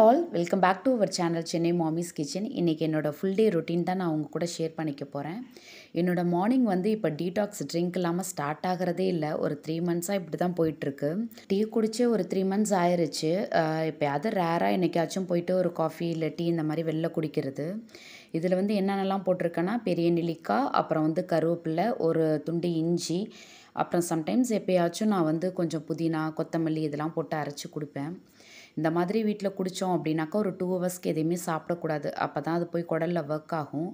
all welcome back to our channel Chennai mommy's kitchen இன்றைக்கி என்னோடய full day routine தான் நான் உங்கள் கூட ஷேர் பண்ணிக்க போகிறேன் என்னோடய மார்னிங் வந்து இப்போ டீடாக்ஸ் ட்ரிங்க் இல்லாமல் ஸ்டார்ட் ஆகிறதே இல்லை ஒரு த்ரீ மந்த்ஸாக இப்படி தான் போயிட்டுருக்கு டீ குடிச்சு ஒரு த்ரீ மந்த்ஸ் ஆயிடுச்சு எப்போயாவது ரேராக என்றைக்காச்சும் போயிட்டு ஒரு காஃபி இல்லை டீ இந்த மாதிரி வெளில குடிக்கிறது இதில் வந்து என்னென்னலாம் போட்டிருக்கேன்னா பெரிய நெல்லிக்காய் அப்புறம் வந்து கருவேப்பில்லை ஒரு துண்டு இஞ்சி அப்புறம் சம்டைம்ஸ் எப்போயாச்சும் நான் வந்து கொஞ்சம் புதினா கொத்தமல்லி இதெல்லாம் போட்டு அரைச்சி கொடுப்பேன் இந்த மாதிரி வீட்டில் குடித்தோம் அப்படின்னாக்கா ஒரு டூ ஹவர்ஸ்க்கு எதையுமே சாப்பிடக்கூடாது அப்போ தான் அது போய் குடலில் ஒர்க் ஆகும்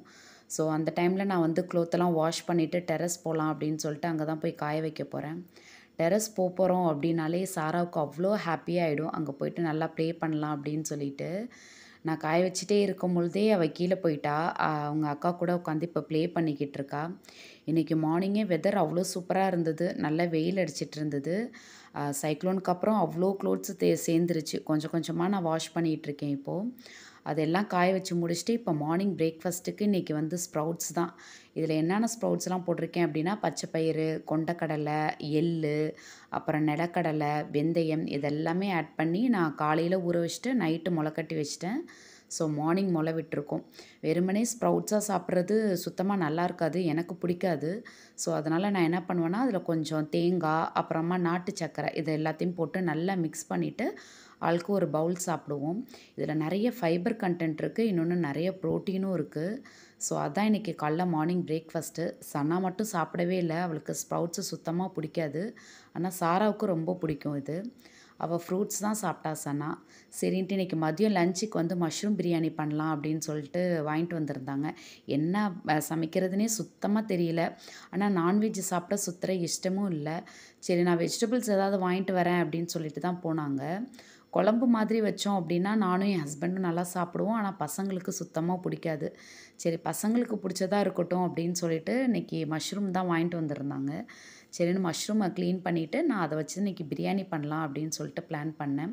ஸோ அந்த டைமில் நான் வந்து க்ளோத்தெல்லாம் வாஷ் பண்ணிவிட்டு டெரஸ் போகலாம் அப்படின்னு சொல்லிட்டு அங்கே தான் போய் காய வைக்க போகிறேன் டெரஸ் போக போகிறோம் அப்படின்னாலே சாராவுக்கு அவ்வளோ ஹாப்பியாகிடும் அங்கே போயிட்டு நல்லா ப்ளே பண்ணலாம் அப்படின்னு சொல்லிட்டு நான் காய வச்சுட்டே இருக்கும் பொழுதே அவள் கீழே போயிட்டா அவங்க அக்கா கூட உட்காந்து இப்போ ப்ளே பண்ணிக்கிட்டு இருக்கா இன்றைக்கி மார்னிங்கே வெதர் அவ்வளோ சூப்பராக இருந்தது நல்லா வெயில் அடிச்சிட்டு இருந்தது சைக்ளோனுக்கு அப்புறம் அவ்வளோ க்ளோத்ஸு தே சேர்ந்துருச்சு கொஞ்சம் கொஞ்சமாக நான் வாஷ் பண்ணிகிட்ருக்கேன் இப்போது அதெல்லாம் காய வச்சு முடிச்சுட்டு இப்போ மார்னிங் பிரேக்ஃபாஸ்ட்டுக்கு இன்றைக்கி வந்து ஸ்ப்ரவுட்ஸ் தான் இதில் என்னென்ன ஸ்ப்ரவுட்ஸ்லாம் போட்டிருக்கேன் அப்படின்னா பச்சை பயிறு கொண்டக்கடலை எள் அப்புறம் நிலக்கடலை வெந்தயம் இதெல்லாமே ஆட் பண்ணி நான் காலையில் ஊற வச்சுட்டு நைட்டு முளைக்கட்டி வச்சுட்டேன் ஸோ மார்னிங் முளை விட்டுருக்கோம் வெறுமனே ஸ்ப்ரவுட்ஸாக சாப்பிட்றது சுத்தமாக நல்லா இருக்காது எனக்கு பிடிக்காது ஸோ அதனால் நான் என்ன பண்ணுவேன்னா அதில் கொஞ்சம் தேங்காய் அப்புறமா நாட்டு சக்கரை இது எல்லாத்தையும் போட்டு நல்லா மிக்ஸ் பண்ணிவிட்டு ஆளுக்கு ஒரு பவுல் சாப்பிடுவோம் இதில் நிறைய ஃபைபர் கண்டென்ட் இருக்குது இன்னொன்று நிறைய ப்ரோட்டீனும் இருக்குது ஸோ அதான் இன்றைக்கி காலைல மார்னிங் பிரேக்ஃபாஸ்ட்டு சன்னா மட்டும் சாப்பிடவே இல்லை அவளுக்கு ஸ்ப்ரவுட்ஸு சுத்தமாக பிடிக்காது ஆனால் சாராவுக்கு ரொம்ப பிடிக்கும் இது அவள் ஃப்ரூட்ஸ் தான் சாப்பிட்டா சனா சரின்ட்டு இன்றைக்கி மதியம் லஞ்சுக்கு வந்து மஷ்ரூம் பிரியாணி பண்ணலாம் அப்படின்னு சொல்லிட்டு வாங்கிட்டு வந்திருந்தாங்க என்ன சமைக்கிறதுனே சுத்தமாக தெரியல ஆனால் நான்வெஜ் சாப்பிட்டா சுற்றுற இஷ்டமும் இல்லை சரி நான் வெஜிடபிள்ஸ் ஏதாவது வாங்கிட்டு வரேன் அப்படின்னு சொல்லிட்டு தான் போனாங்க குழம்பு மாதிரி வச்சோம் அப்படின்னா நானும் என் ஹஸ்பண்டும் நல்லா சாப்பிடுவோம் ஆனால் பசங்களுக்கு சுத்தமாக பிடிக்காது சரி பசங்களுக்கு பிடிச்சதா இருக்கட்டும் அப்படின்னு சொல்லிட்டு இன்றைக்கி மஷ்ரூம் தான் வாங்கிட்டு வந்திருந்தாங்க சரின்னு மஷ்ரூமை க்ளீன் பண்ணிவிட்டு நான் அதை வச்சு இன்றைக்கி பிரியாணி பண்ணலாம் அப்படின்னு சொல்லிட்டு பிளான் பண்ணேன்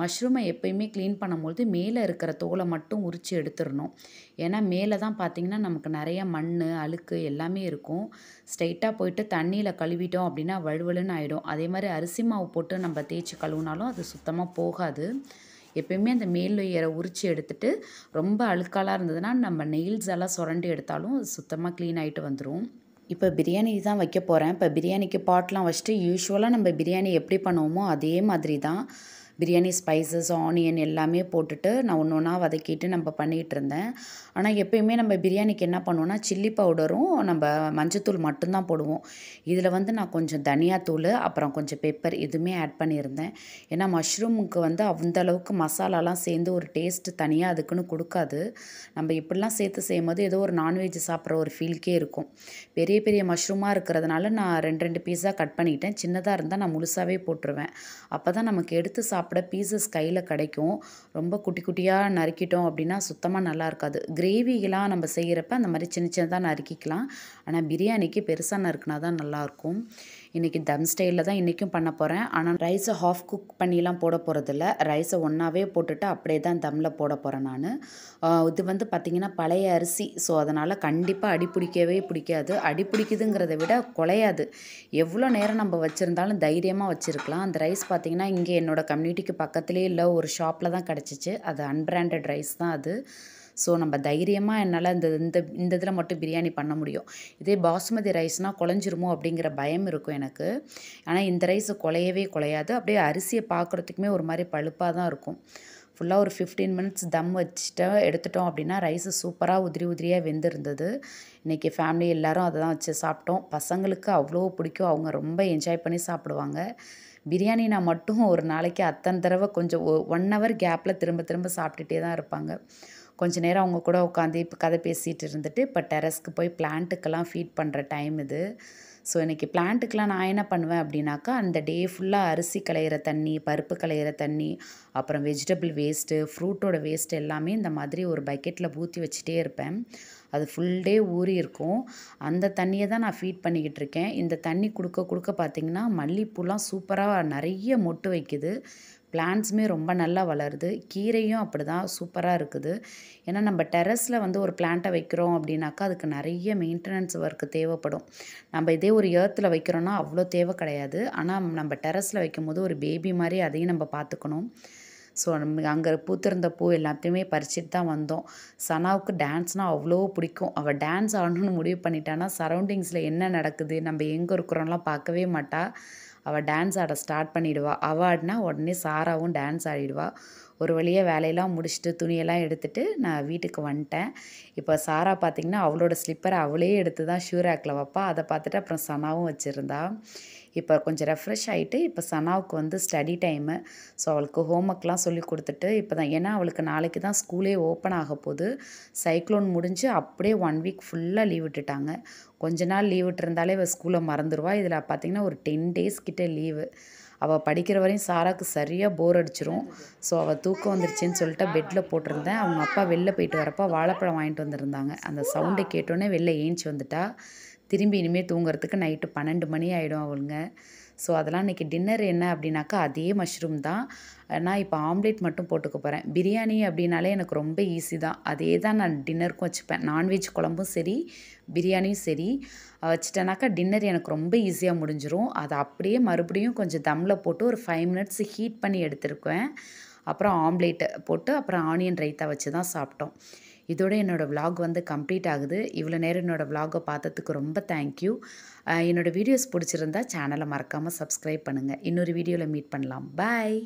மஷ்ரூமை எப்பயுமே க்ளீன் பண்ணும்பொழுது மேலே இருக்கிற தோலை மட்டும் உரித்து எடுத்துடணும் ஏன்னா மேலே தான் பார்த்திங்கன்னா நமக்கு நிறைய மண் அழுக்கு எல்லாமே இருக்கும் ஸ்ட்ரைட்டாக போயிட்டு தண்ணியில் கழுவிட்டோம் அப்படின்னா வழுவலுன்னு ஆகிடும் அதே மாதிரி அரிசி மாவு போட்டு நம்ம தேய்ச்சி கழுவுனாலும் அது சுத்தமாக போகாது எப்பயுமே அந்த மேல் லேயரை உரித்து எடுத்துட்டு ரொம்ப அழுக்காலாக இருந்ததுன்னா நம்ம நெயில்ஸ் எல்லாம் சுரண்டி எடுத்தாலும் சுத்தமாக க்ளீன் ஆகிட்டு வந்துடும் இப்போ பிரியாணி தான் வைக்க போகிறேன் இப்போ பிரியாணிக்கு பாட்லாம் வச்சுட்டு யூஸ்வலாக நம்ம பிரியாணி எப்படி பண்ணுவோமோ அதே மாதிரி தான் பிரியாணி ஸ்பைசஸ் ஆனியன் எல்லாமே போட்டுட்டு நான் ஒன்று ஒன்றா வதக்கிட்டு நம்ம பண்ணிகிட்டு இருந்தேன் ஆனால் எப்பயுமே நம்ம பிரியாணிக்கு என்ன பண்ணுவோம்னா சில்லி பவுடரும் நம்ம மஞ்சத்தூள் மட்டும்தான் போடுவோம் இதில் வந்து நான் கொஞ்சம் தனியாத்தூள் அப்புறம் கொஞ்சம் பெப்பர் இதுவுமே ஆட் பண்ணியிருந்தேன் ஏன்னா மஷ்ரூமுக்கு வந்து அந்த அளவுக்கு மசாலாலாம் சேர்ந்து ஒரு டேஸ்ட்டு தனியாக அதுக்குன்னு கொடுக்காது நம்ம இப்படிலாம் சேர்த்து செய்யும் ஏதோ ஒரு நான்வெஜ் சாப்பிட்ற ஒரு ஃபீல்க்கே இருக்கும் பெரிய பெரிய மஷ்ரூமாக இருக்கிறதுனால நான் ரெண்டு ரெண்டு பீஸாக கட் பண்ணிக்கிட்டேன் சின்னதாக இருந்தால் நான் முழுசாகவே போட்டுருவேன் அப்போ தான் நமக்கு எடுத்து சாப்பிட்டு சாப்பிட பீசஸ் கையில் கிடைக்கும் ரொம்ப குட்டி குட்டியாக நறுக்கிட்டோம் அப்படின்னா சுத்தமாக நல்லா இருக்காது கிரேவிகளாக நம்ம செய்கிறப்ப அந்த மாதிரி சின்ன சின்னதாக நறுக்கிக்கலாம் ஆனால் பிரியாணிக்கு பெருசாக நறுக்குனா தான் நல்லாயிருக்கும் இன்றைக்கி தம் ஸ்டைலில் தான் இன்றைக்கும் பண்ண போகிறேன் ஆனால் ரைஸை ஹாஃப் குக் பண்ணிலாம் போட போகிறதில்ல ரைஸை ஒன்றாவே போட்டுட்டு அப்படியே தான் தம்மில் போட போகிறேன் நான் இது வந்து பார்த்திங்கன்னா பழைய அரிசி ஸோ அதனால் கண்டிப்பாக அடி பிடிக்கவே பிடிக்காது அடி பிடிக்குதுங்கிறத விட குலையாது எவ்வளோ நேரம் நம்ம வச்சுருந்தாலும் தைரியமாக வச்சுருக்கலாம் அந்த ரைஸ் பார்த்திங்கன்னா இங்கே என்னோடய கம்யூனிட்டிக்கு பக்கத்துலேயே இல்லை ஒரு ஷாப்பில் தான் கிடச்சிச்சு அது அன்பிராண்டட் ரைஸ் தான் அது ஸோ நம்ம தைரியமாக என்னால் இந்த இந்த இந்த இதில் மட்டும் பிரியாணி பண்ண முடியும் இதே பாசுமதி ரைஸ்னால் குழஞ்சிருமோ அப்படிங்கிற பயம் இருக்கும் எனக்கு ஆனால் இந்த ரைஸ் குலையவே குலையாது அப்படியே அரிசியை பார்க்குறதுக்குமே ஒரு மாதிரி பழுப்பாக தான் இருக்கும் ஃபுல்லாக ஒரு ஃபிஃப்டீன் மினிட்ஸ் தம் வச்சுட்டு எடுத்துட்டோம் அப்படின்னா ரைஸு சூப்பராக உதிரி உதிரியாக வெந்திருந்தது இன்றைக்கி ஃபேமிலி எல்லோரும் அதை தான் வச்சு சாப்பிட்டோம் பசங்களுக்கு அவ்வளோ பிடிக்கும் அவங்க ரொம்ப என்ஜாய் பண்ணி சாப்பிடுவாங்க பிரியாணி நான் மட்டும் ஒரு நாளைக்கு அத்தனை தடவை கொஞ்சம் ஒன் ஹவர் கேப்பில் திரும்ப திரும்ப சாப்பிட்டுட்டே தான் இருப்பாங்க கொஞ்ச நேரம் அவங்க கூட உட்காந்து இப்போ கதை பேசிகிட்டு இருந்துட்டு இப்போ டெரஸ்க்கு போய் பிளான்ட்டுக்கெல்லாம் ஃபீட் பண்ணுற டைம் இது ஸோ இன்றைக்கி பிளான்ட்டுக்கெலாம் நான் என்ன பண்ணுவேன் அப்படின்னாக்கா அந்த டே ஃபுல்லாக அரிசி களையிற தண்ணி பருப்பு களையிற தண்ணி அப்புறம் வெஜிடபிள் வேஸ்ட்டு ஃப்ரூட்டோட வேஸ்ட் எல்லாமே இந்த மாதிரி ஒரு பக்கெட்டில் ஊற்றி வச்சுட்டே இருப்பேன் அது ஃபுல் டே ஊறி இருக்கும் அந்த தண்ணியை தான் நான் ஃபீட் பண்ணிக்கிட்டு இருக்கேன் இந்த தண்ணி கொடுக்க கொடுக்க பார்த்திங்கன்னா மல்லிப்பூலாம் சூப்பராக நிறைய மொட்டு வைக்குது பிளான்ட்ஸுமே ரொம்ப நல்லா வளருது கீரையும் அப்படி தான் சூப்பராக இருக்குது ஏன்னா நம்ம டெரஸில் வந்து ஒரு பிளான்ட்டை வைக்கிறோம் அப்படின்னாக்கா அதுக்கு நிறைய மெயின்டெனன்ஸ் ஒர்க்கு தேவைப்படும் நம்ம இதே ஒரு ஏர்த்தில் வைக்கிறோன்னா அவ்வளோ தேவை கிடையாது ஆனால் நம்ம டெரஸில் வைக்கும் போது ஒரு பேபி மாதிரி அதையும் நம்ம பார்த்துக்கணும் ஸோ நம்ம அங்கே பூத்திருந்த பூ எல்லாத்தையுமே பறிச்சுட்டு தான் வந்தோம் சனாவுக்கு டான்ஸ்னால் அவ்வளோ பிடிக்கும் அவள் டான்ஸ் ஆடணும்னு முடிவு பண்ணிட்டான்னா சரௌண்டிங்ஸில் என்ன நடக்குது நம்ம எங்கே இருக்கிறோம்லாம் பார்க்கவே மாட்டாள் அவள் டான்ஸ் ஆட ஸ்டார்ட் பண்ணிவிடுவா அவள் ஆடினா உடனே சாராவும் டான்ஸ் ஆடிடுவாள் ஒரு வழியாக வேலையெல்லாம் முடிச்சுட்டு துணியெல்லாம் எடுத்துகிட்டு நான் வீட்டுக்கு வந்துட்டேன் இப்போ சாரா பார்த்திங்கன்னா அவளோட ஸ்லிப்பரை அவளே எடுத்து தான் ஷூராக்கில் ரேக்கில் வைப்பா அதை பார்த்துட்டு அப்புறம் சனாவும் வச்சுருந்தாள் இப்போ கொஞ்சம் ரெஃப்ரெஷ் ஆகிட்டு இப்போ சனாவுக்கு வந்து ஸ்டடி டைமு ஸோ அவளுக்கு ஹோம் ஒர்க்லாம் சொல்லி கொடுத்துட்டு இப்போ தான் ஏன்னா அவளுக்கு நாளைக்கு தான் ஸ்கூலே ஓப்பன் ஆக போகுது சைக்ளோன் முடிஞ்சு அப்படியே ஒன் வீக் ஃபுல்லாக லீவ் விட்டுட்டாங்க கொஞ்ச நாள் லீவ் விட்டுருந்தாலே இவள் ஸ்கூலை மறந்துடுவா இதில் பார்த்திங்கன்னா ஒரு டென் டேஸ் கிட்டே லீவு அவள் படிக்கிற வரையும் சாராவுக்கு சரியாக போர் அடிச்சிரும் ஸோ அவள் தூக்கம் வந்துருச்சுன்னு சொல்லிட்டு பெட்டில் போட்டிருந்தேன் அவங்க அப்பா வெளில போயிட்டு வரப்போ வாழைப்பழம் வாங்கிட்டு வந்திருந்தாங்க அந்த சவுண்டை கேட்டோன்னே வெளில ஏஞ்சி வந்துட்டா திரும்பி இனிமேல் தூங்குறதுக்கு நைட்டு பன்னெண்டு மணி ஆகிடும் அவளுங்க ஸோ அதெல்லாம் இன்றைக்கி டின்னர் என்ன அப்படின்னாக்கா அதே மஷ்ரூம் தான் நான் இப்போ ஆம்லேட் மட்டும் போட்டுக்க போகிறேன் பிரியாணி அப்படின்னாலே எனக்கு ரொம்ப ஈஸி தான் அதே தான் நான் டின்னருக்கும் வச்சுப்பேன் நான்வெஜ் குழம்பும் சரி பிரியாணியும் சரி வச்சுட்டேனாக்கா டின்னர் எனக்கு ரொம்ப ஈஸியாக முடிஞ்சிடும் அதை அப்படியே மறுபடியும் கொஞ்சம் தம்மில் போட்டு ஒரு ஃபைவ் மினிட்ஸ் ஹீட் பண்ணி எடுத்துருக்குவேன் அப்புறம் ஆம்லேட்டை போட்டு அப்புறம் ஆனியன் ரைத்தா வச்சு தான் சாப்பிட்டோம் இதோட என்னோடய விலாக் வந்து கம்ப்ளீட் ஆகுது இவ்வளோ நேரம் என்னோடய விலாகை பார்த்ததுக்கு ரொம்ப தேங்க்யூ என்னோடய வீடியோஸ் பிடிச்சிருந்தா சேனலை மறக்காமல் சப்ஸ்கிரைப் பண்ணுங்கள் இன்னொரு வீடியோவில் மீட் பண்ணலாம் பாய்